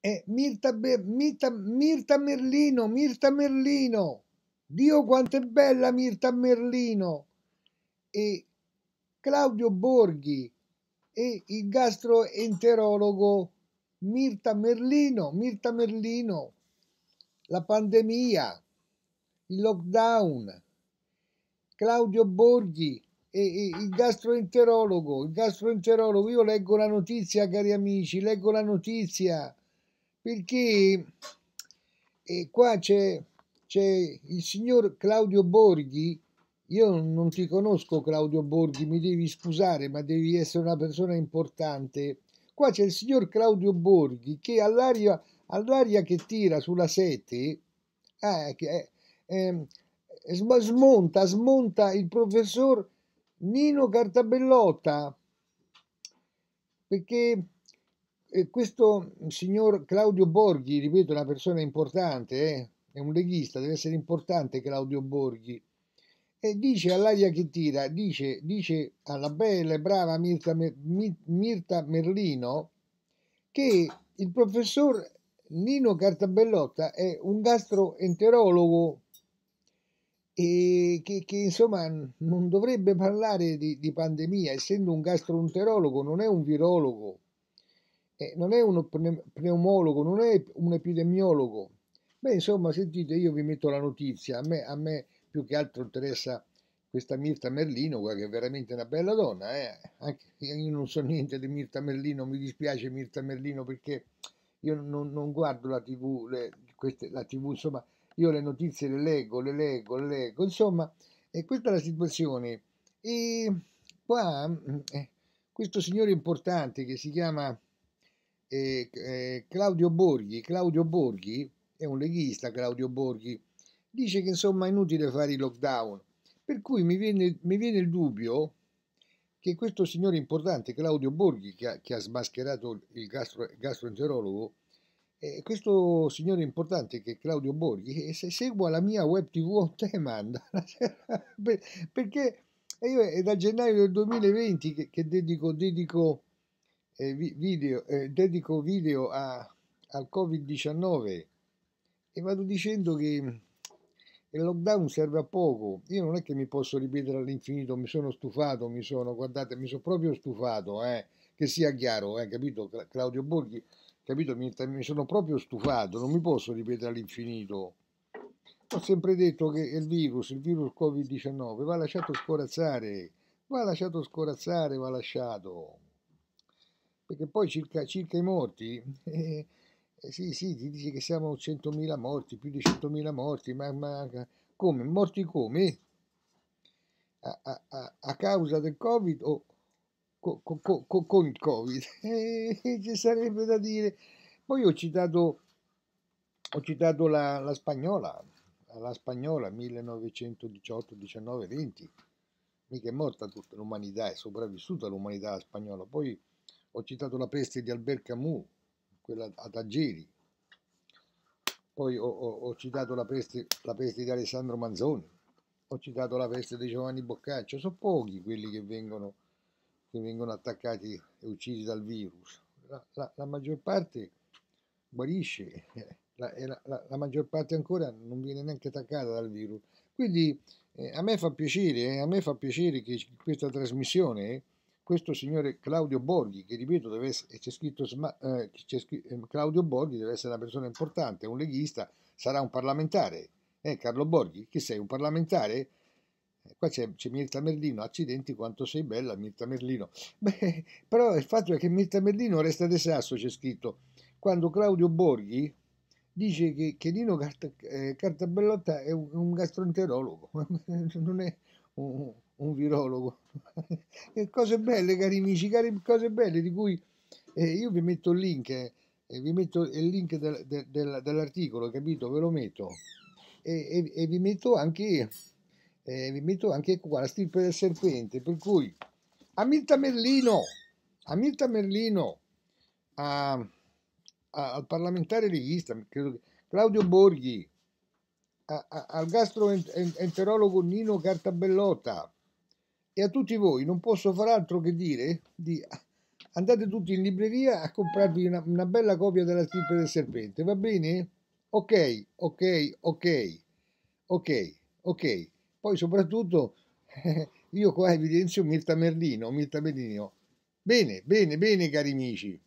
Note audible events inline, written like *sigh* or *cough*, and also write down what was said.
è eh, Mirta, Be- Mirta, Mirta Merlino, Mirta Merlino. Dio quanto è bella Mirta Merlino. E Claudio Borghi e il gastroenterologo Mirta Merlino, Mirta Merlino, la pandemia, il lockdown, Claudio Borghi e, il gastroenterologo, il gastroenterologo, io leggo la notizia cari amici, leggo la notizia, perché e eh, qua c'è, c'è il signor Claudio Borghi, io non ti conosco Claudio Borghi, mi devi scusare, ma devi essere una persona importante. Qua c'è il signor Claudio Borghi che all'aria, all'aria che tira sulla sete eh, eh, eh, smonta, smonta il professor Nino Cartabellotta perché e questo signor Claudio Borghi, ripeto, è una persona importante, eh? è un leghista, deve essere importante Claudio Borghi. E dice all'aria che tira, dice, dice alla bella e brava Mirta, Mirta Merlino che il professor Nino Cartabellotta è un gastroenterologo e che, che, insomma non dovrebbe parlare di, di pandemia, essendo un gastroenterologo, non è un virologo eh, non è uno pneumologo, non è un epidemiologo. Beh, insomma, sentite, io vi metto la notizia, a me, a me più che altro interessa questa Mirta Merlino, che è veramente una bella donna, eh? Anche, io non so niente di Mirta Merlino, mi dispiace Mirta Merlino perché io non, non guardo la tv, le, queste, la tv, insomma, io le notizie le leggo, le leggo, le leggo, insomma, e questa è la situazione. E qua, eh, questo signore importante che si chiama eh, eh, Claudio Borghi, Claudio Borghi è un leghista, Claudio Borghi, dice che insomma è inutile fare i lockdown, per cui mi viene, mi viene il dubbio che questo signore importante, Claudio Borghi, che ha, che ha smascherato il gastro, gastroenterologo, eh, questo signore importante che è Claudio Borghi, eh, se segua la mia web tv on demand, *laughs* perché io è da gennaio del 2020 che, che dedico, dedico eh, video, eh, dedico video a, al Covid-19 e vado dicendo che il lockdown serve a poco. Io non è che mi posso ripetere all'infinito, mi sono stufato, mi sono, guardate, mi sono proprio stufato, eh, che sia chiaro, eh, capito Claudio Borghi, capito? Mi, mi sono proprio stufato, non mi posso ripetere all'infinito. Ho sempre detto che il virus, il virus Covid-19, va lasciato scorazzare, va lasciato scorazzare, va lasciato perché poi circa, circa i morti, eh, sì, sì, ti dice che siamo 100.000 morti, più di 100.000 morti, ma, ma come? Morti come? A, a, a, a causa del Covid o co, co, co, con il Covid? *laughs* Eh, ci sarebbe da dire. Poi ho citato, ho citato la, la spagnola, la spagnola 1918, 19, 20. Mica è morta tutta l'umanità, è sopravvissuta l'umanità spagnola. Poi ho citato la peste di Albert Camus, quella a Tagiri. Poi ho, ho, ho citato la peste, la peste di Alessandro Manzoni. Ho citato la peste di Giovanni Boccaccio. Sono pochi quelli che vengono, che vengono attaccati e uccisi dal virus. La, la, la maggior parte guarisce. *laughs* La, la, la, maggior parte ancora non viene neanche attaccata dal virus. Quindi eh, a me fa piacere, eh, a me fa piacere che questa trasmissione questo signore Claudio Borghi, che ripeto deve essere, c'è scritto, eh, c'è scritto eh, Claudio Borghi deve essere una persona importante, un leghista, sarà un parlamentare. Eh, Carlo Borghi, che sei un parlamentare? Eh, qua c'è, c'è Mirta Merlino, accidenti quanto sei bella Mirta Merlino. *laughs* Beh, però il fatto è che Mirta Merlino resta de sasso, c'è scritto, quando Claudio Borghi dice che, che Nino Cart- eh, Cartabellotta è un, un gastroenterologo, *laughs* non è un, un virologo. *laughs* Eh, cose belle, cari amici, cari, cose belle di cui eh, io vi metto il link, eh, vi metto il link del, del, del, dell'articolo, capito? Ve lo metto. E, e, e vi metto anche, eh, vi metto anche qua la stirpe del serpente, per cui Amilta Merlino, Amilta Merlino, a, a, al parlamentare leghista, Claudio Borghi, a, al gastroenterologo Nino Cartabellotta, e a tutti voi non posso far altro che dire di andate tutti in libreria a comprarvi una, una bella copia della stirpe del serpente, va bene? Ok, ok, ok, ok, ok. Poi soprattutto *laughs* io qua evidenzio Mirta Merlino, Mirta Merlino. Bene, bene, bene cari amici.